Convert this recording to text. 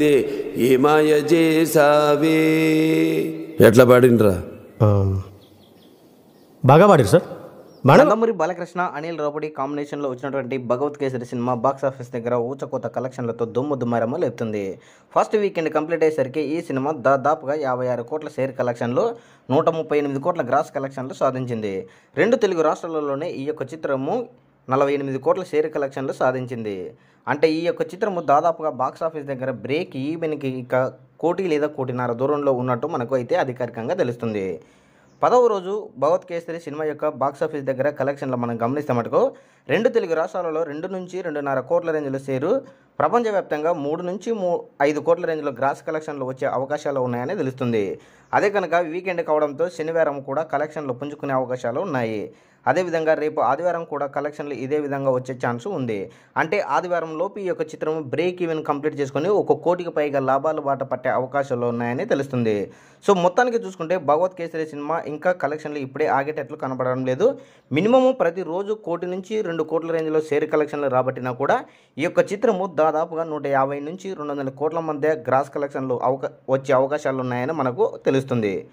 లే చేసావే ఎట్లా పాడిండ్రా బాగా పాడారు సార్ నందమూరి బాలకృష్ణ అనిల్ రావుడి కాంబినేషన్లో వచ్చినటువంటి భగవత్ కేసరి సినిమా బాక్స్ ఆఫీస్ దగ్గర ఊచకోత కలెక్షన్లతో దుమ్ము దుమ్మారమ్మ లేపుతుంది ఫస్ట్ వీకెండ్ కంప్లీట్ అయ్యేసరికి ఈ సినిమా దాదాపుగా యాభై ఆరు కోట్ల షేర్ కలెక్షన్లు నూట ముప్పై ఎనిమిది కోట్ల గ్రాస్ కలెక్షన్లు సాధించింది రెండు తెలుగు రాష్ట్రాలలోనే ఈ యొక్క చిత్రము నలభై ఎనిమిది కోట్ల షేర్ కలెక్షన్లు సాధించింది అంటే ఈ యొక్క చిత్రము దాదాపుగా బాక్స్ ఆఫీస్ దగ్గర బ్రేక్ ఈవెన్కి ఇంకా కోటి లేదా కోటిన్నర దూరంలో ఉన్నట్టు మనకు అయితే అధికారికంగా తెలుస్తుంది పదవ రోజు భగవత్ కేసరి సినిమా యొక్క బాక్సాఫీస్ దగ్గర కలెక్షన్లు మనం గమనిస్తే మటుకు రెండు తెలుగు రాష్ట్రాలలో రెండు నుంచి రెండున్నర కోట్ల రేంజ్లో షేరు ప్రపంచవ్యాప్తంగా మూడు నుంచి మూ ఐదు కోట్ల రేంజ్లో గ్రాస్ కలెక్షన్లు వచ్చే అవకాశాలు ఉన్నాయని తెలుస్తుంది అదే కనుక వీకెండ్ కావడంతో శనివారం కూడా కలెక్షన్లు పుంజుకునే అవకాశాలు ఉన్నాయి అదేవిధంగా రేపు ఆదివారం కూడా కలెక్షన్లు ఇదే విధంగా వచ్చే ఛాన్స్ ఉంది అంటే ఆదివారం లోపు ఈ యొక్క చిత్రం బ్రేక్ ఈవెన్ కంప్లీట్ చేసుకొని ఒక కోటికి పైగా లాభాలు బాట పట్టే అవకాశాలు ఉన్నాయని తెలుస్తుంది సో మొత్తానికి చూసుకుంటే భగవత్ కేసరి సినిమా ఇంకా కలెక్షన్లు ఇప్పుడే ఆగేటట్లు కనబడడం లేదు మినిమము ప్రతిరోజు కోటి నుంచి రెండు కోట్ల రేంజ్లో షేర్ కలెక్షన్లు రాబట్టినా కూడా ఈ యొక్క చిత్రము దా దాదాపుగా నూట యాభై నుంచి రెండు వందల కోట్ల మధ్య గ్రాస్ కలెక్షన్లు అవకా వచ్చే అవకాశాలు ఉన్నాయని మనకు తెలుస్తుంది